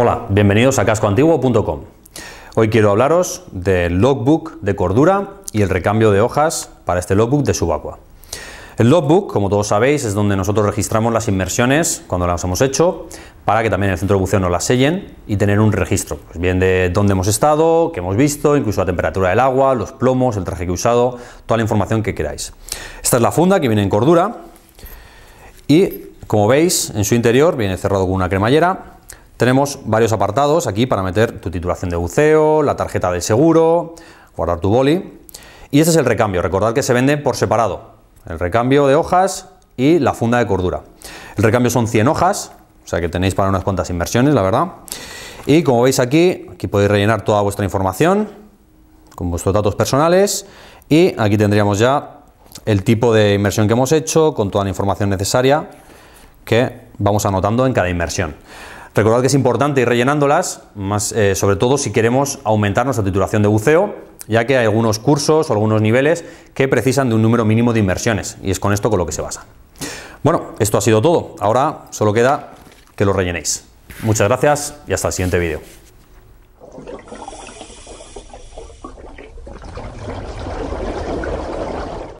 Hola, bienvenidos a cascoantiguo.com. Hoy quiero hablaros del logbook de cordura y el recambio de hojas para este logbook de subacua. El logbook, como todos sabéis, es donde nosotros registramos las inmersiones cuando las hemos hecho, para que también el centro de buceo nos las sellen y tener un registro, pues bien de dónde hemos estado, qué hemos visto, incluso la temperatura del agua, los plomos, el traje que he usado, toda la información que queráis. Esta es la funda que viene en cordura y, como veis, en su interior viene cerrado con una cremallera tenemos varios apartados aquí para meter tu titulación de buceo, la tarjeta de seguro, guardar tu boli. Y este es el recambio. Recordad que se vende por separado. El recambio de hojas y la funda de cordura. El recambio son 100 hojas, o sea que tenéis para unas cuantas inversiones, la verdad. Y como veis aquí, aquí podéis rellenar toda vuestra información con vuestros datos personales y aquí tendríamos ya el tipo de inversión que hemos hecho con toda la información necesaria que vamos anotando en cada inversión. Recordad que es importante ir rellenándolas, eh, sobre todo si queremos aumentar nuestra titulación de buceo, ya que hay algunos cursos o algunos niveles que precisan de un número mínimo de inversiones, y es con esto con lo que se basa. Bueno, esto ha sido todo. Ahora solo queda que lo rellenéis. Muchas gracias y hasta el siguiente vídeo.